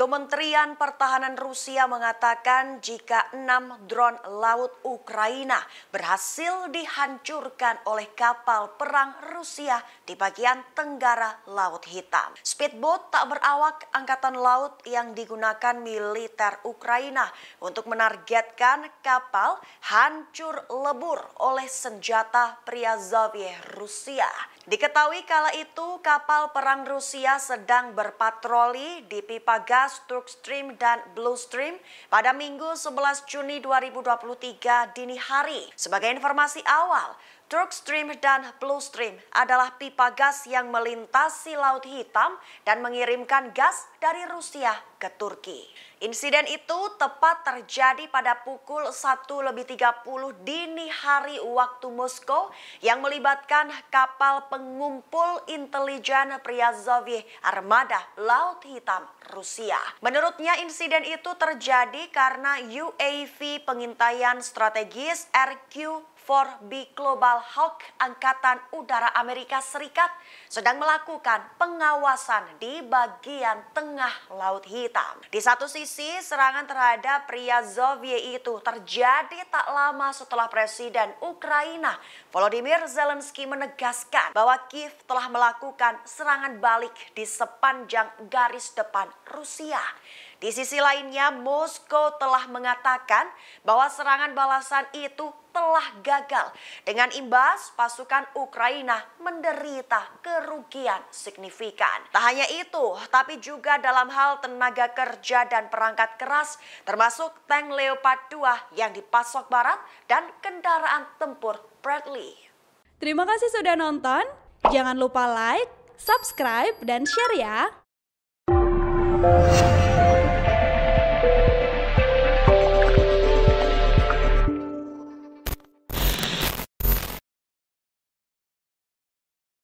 Kementerian Pertahanan Rusia mengatakan jika enam drone laut Ukraina berhasil dihancurkan oleh kapal perang Rusia di bagian tenggara Laut Hitam. Speedboat tak berawak Angkatan Laut yang digunakan militer Ukraina untuk menargetkan kapal hancur lebur oleh senjata pria Priazovye Rusia. Diketahui kala itu kapal perang Rusia sedang berpatroli di pipa gas Gas, Stream, dan Blue Stream pada Minggu 11 Juni 2023 dini hari. Sebagai informasi awal, Stream dan Blue Stream adalah pipa gas yang melintasi Laut Hitam dan mengirimkan gas dari Rusia ke Turki. Insiden itu tepat terjadi pada pukul 1 lebih 30 dini hari waktu Moskow yang melibatkan kapal pengumpul intelijen Priazovye Armada Laut Hitam Rusia. Menurutnya insiden itu terjadi karena UAV pengintaian strategis RQ 4B Global Hawk Angkatan Udara Amerika Serikat sedang melakukan pengawasan di bagian tengah Laut Hitam. Di satu sisi, serangan terhadap pria Zovie itu terjadi tak lama setelah Presiden Ukraina Volodymyr Zelensky menegaskan bahwa Kiev telah melakukan serangan balik di sepanjang garis depan Rusia. Di sisi lainnya, Moskow telah mengatakan bahwa serangan balasan itu telah gagal. Dengan imbas, pasukan Ukraina menderita kerugian signifikan. Tak hanya itu, tapi juga dalam hal tenaga kerja dan perangkat keras, termasuk tank Leopard 2 yang dipasok barat dan kendaraan tempur Bradley. Terima kasih sudah nonton. Jangan lupa like, subscribe, dan share ya.